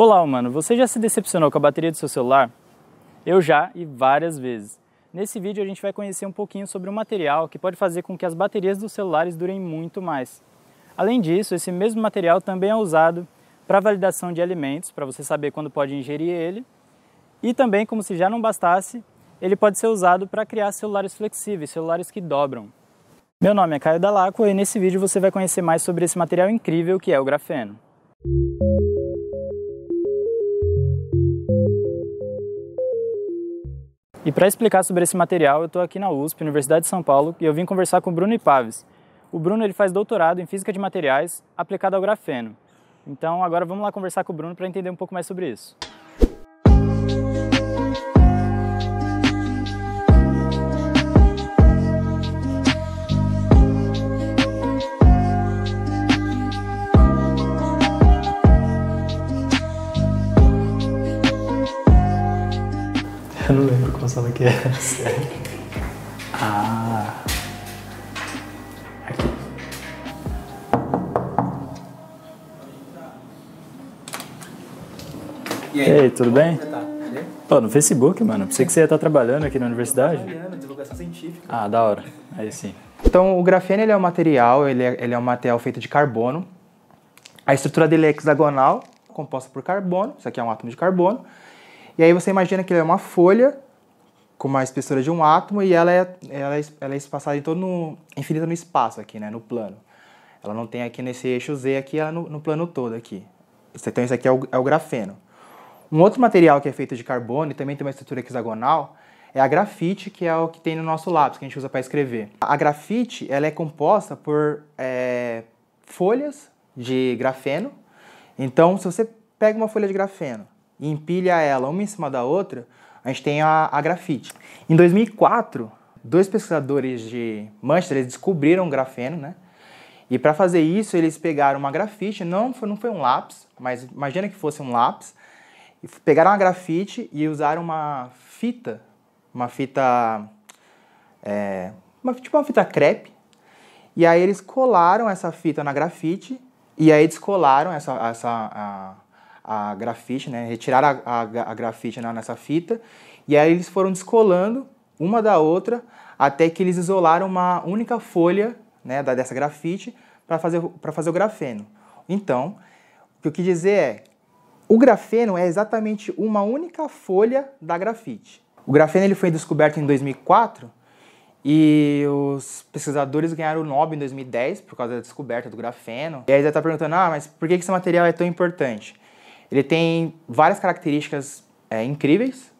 Olá, humano! Você já se decepcionou com a bateria do seu celular? Eu já e várias vezes. Nesse vídeo a gente vai conhecer um pouquinho sobre um material que pode fazer com que as baterias dos celulares durem muito mais. Além disso, esse mesmo material também é usado para validação de alimentos, para você saber quando pode ingerir ele. E também, como se já não bastasse, ele pode ser usado para criar celulares flexíveis, celulares que dobram. Meu nome é Caio Dalaco e nesse vídeo você vai conhecer mais sobre esse material incrível que é o grafeno. E para explicar sobre esse material, eu estou aqui na USP, Universidade de São Paulo, e eu vim conversar com o Bruno Ipaves. O Bruno ele faz doutorado em Física de Materiais aplicado ao grafeno. Então agora vamos lá conversar com o Bruno para entender um pouco mais sobre isso. que é? ah. Aqui. E aí, Ei, tá? tudo bem? Pô, no Facebook, mano. Pensei que você ia estar tá trabalhando aqui na universidade. Tá trabalhando, divulgação científica. Ah, da hora. Aí sim. Então, o grafeno ele é um material, ele é, ele é um material feito de carbono. A estrutura dele é hexagonal, composta por carbono. Isso aqui é um átomo de carbono. E aí você imagina que ele é uma folha com uma espessura de um átomo e ela é, ela é, ela é espaçada em todo no, infinita no espaço aqui, né, no plano. Ela não tem aqui nesse eixo Z aqui, ela no, no plano todo aqui. Então isso aqui é o, é o grafeno. Um outro material que é feito de carbono e também tem uma estrutura hexagonal é a grafite, que é o que tem no nosso lápis, que a gente usa para escrever. A grafite ela é composta por é, folhas de grafeno. Então, se você pega uma folha de grafeno e empilha ela uma em cima da outra, a gente tem a, a grafite. Em 2004, dois pesquisadores de Manchester descobriram o grafeno, né? E para fazer isso, eles pegaram uma grafite, não foi, não foi um lápis, mas imagina que fosse um lápis, pegaram uma grafite e usaram uma fita, uma fita, é, uma, tipo uma fita crepe, e aí eles colaram essa fita na grafite, e aí descolaram essa, essa a, a grafite, né? Retiraram a, a, a grafite nessa fita e aí eles foram descolando uma da outra até que eles isolaram uma única folha né, da, dessa grafite para fazer, fazer o grafeno. Então, o que eu quis dizer é, o grafeno é exatamente uma única folha da grafite. O grafeno ele foi descoberto em 2004 e os pesquisadores ganharam o Nobel em 2010 por causa da descoberta do grafeno. E aí você está perguntando, ah, mas por que esse material é tão importante? Ele tem várias características é, incríveis.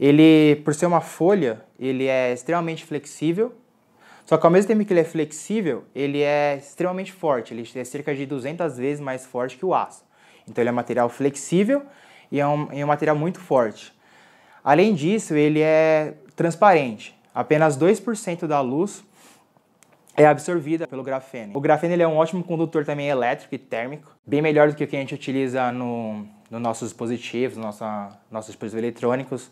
Ele, por ser uma folha, ele é extremamente flexível. Só que ao mesmo tempo que ele é flexível, ele é extremamente forte. Ele é cerca de 200 vezes mais forte que o aço. Então ele é um material flexível e é um, é um material muito forte. Além disso, ele é transparente. Apenas 2% da luz é absorvida pelo grafeno. O grafeno ele é um ótimo condutor também elétrico e térmico, bem melhor do que o que a gente utiliza no, nos nossos dispositivos, nossa, nossos dispositivos eletrônicos,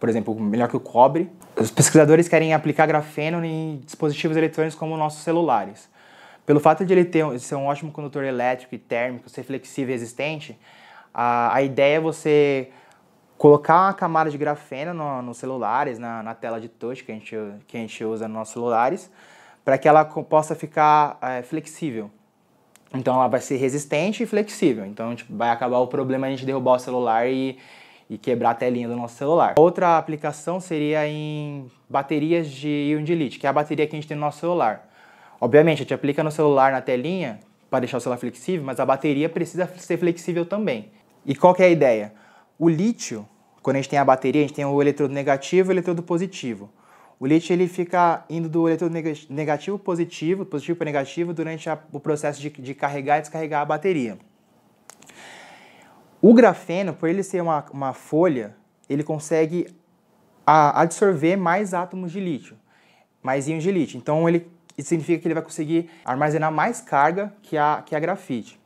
por exemplo, melhor que o cobre. Os pesquisadores querem aplicar grafeno em dispositivos eletrônicos como nossos celulares. Pelo fato de ele ter, ser um ótimo condutor elétrico e térmico, ser flexível e resistente, a, a ideia é você colocar uma camada de grafeno nos no celulares, na, na tela de touch que a gente, que a gente usa nos nossos celulares, para que ela possa ficar é, flexível. Então ela vai ser resistente e flexível. Então tipo, vai acabar o problema de a gente derrubar o celular e, e quebrar a telinha do nosso celular. Outra aplicação seria em baterias de íon de lítio, que é a bateria que a gente tem no nosso celular. Obviamente, a gente aplica no celular na telinha para deixar o celular flexível, mas a bateria precisa ser flexível também. E qual que é a ideia? O lítio, quando a gente tem a bateria, a gente tem o eletrodo negativo e o eletrodo positivo. O lítio ele fica indo do eletrodo negativo positivo, positivo para negativo, durante a, o processo de, de, carregar e descarregar a bateria. O grafeno, por ele ser uma, uma folha, ele consegue a, absorver mais átomos de lítio, mais íons de lítio. Então ele, isso significa que ele vai conseguir armazenar mais carga que a, que a grafite.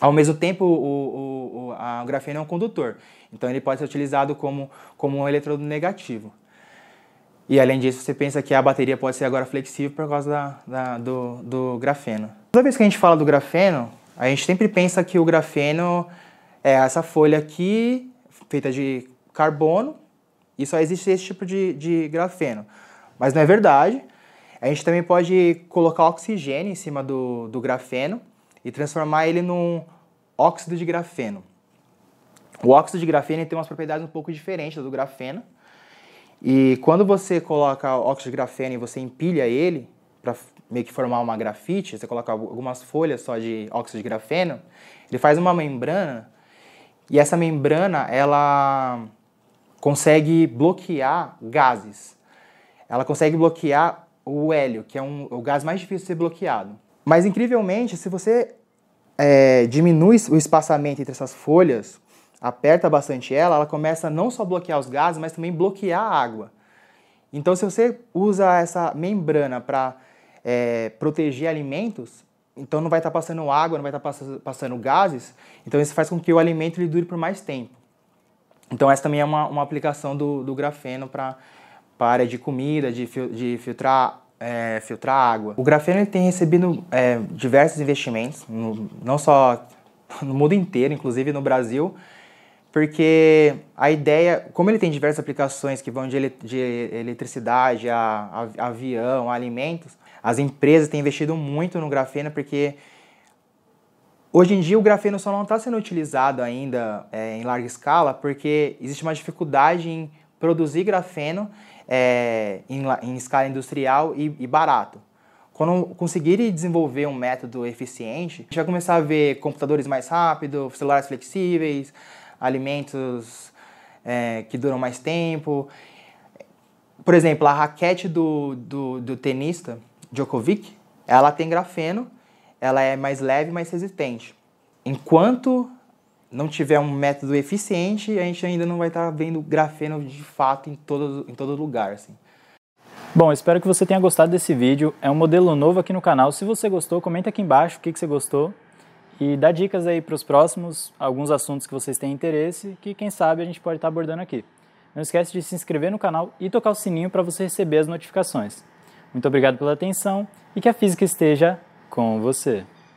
Ao mesmo tempo, o, o, o, a, o grafeno é um condutor, então ele pode ser utilizado como, como um negativo. E além disso, você pensa que a bateria pode ser agora flexível por causa da, da, do, do grafeno. Toda vez que a gente fala do grafeno, a gente sempre pensa que o grafeno é essa folha aqui, feita de carbono, e só existe esse tipo de, de grafeno. Mas não é verdade. A gente também pode colocar oxigênio em cima do, do grafeno e transformar ele num óxido de grafeno. O óxido de grafeno tem umas propriedades um pouco diferentes do grafeno. E quando você coloca óxido de grafeno e você empilha ele para meio que formar uma grafite, você coloca algumas folhas só de óxido de grafeno, ele faz uma membrana e essa membrana ela consegue bloquear gases. Ela consegue bloquear o hélio, que é um, o gás mais difícil de ser bloqueado. Mas incrivelmente, se você é, diminui o espaçamento entre essas folhas aperta bastante ela, ela começa não só a bloquear os gases, mas também bloquear a água. Então, se você usa essa membrana para é, proteger alimentos, então não vai estar tá passando água, não vai estar tá passando gases, então isso faz com que o alimento ele dure por mais tempo. Então, essa também é uma, uma aplicação do, do grafeno para a área de comida, de, de filtrar é, filtrar água. O grafeno tem recebido é, diversos investimentos, no, não só no mundo inteiro, inclusive no Brasil porque a ideia, como ele tem diversas aplicações que vão de, ele, de eletricidade a, a, avião, a alimentos, as empresas têm investido muito no grafeno porque hoje em dia o grafeno só não está sendo utilizado ainda é, em larga escala porque existe uma dificuldade em produzir grafeno é, em, em, escala industrial e, e barato. Quando conseguirem desenvolver um método eficiente, a gente vai começar a ver computadores mais rápidos, celulares flexíveis, alimentos é, que duram mais tempo. Por exemplo, a raquete do, do, do tenista Djokovic, ela tem grafeno, ela é mais leve, mais resistente. Enquanto não tiver um método eficiente, a gente ainda não vai estar vendo grafeno de fato em todo, em todo lugar. Assim. Bom, espero que você tenha gostado desse vídeo. É um modelo novo aqui no canal. Se você gostou, comenta aqui embaixo o que, que você gostou e dar dicas aí para os próximos, alguns assuntos que vocês têm interesse, que quem sabe a gente pode estar tá abordando aqui. Não esquece de se inscrever no canal e tocar o sininho para você receber as notificações. Muito obrigado pela atenção e que a física esteja com você.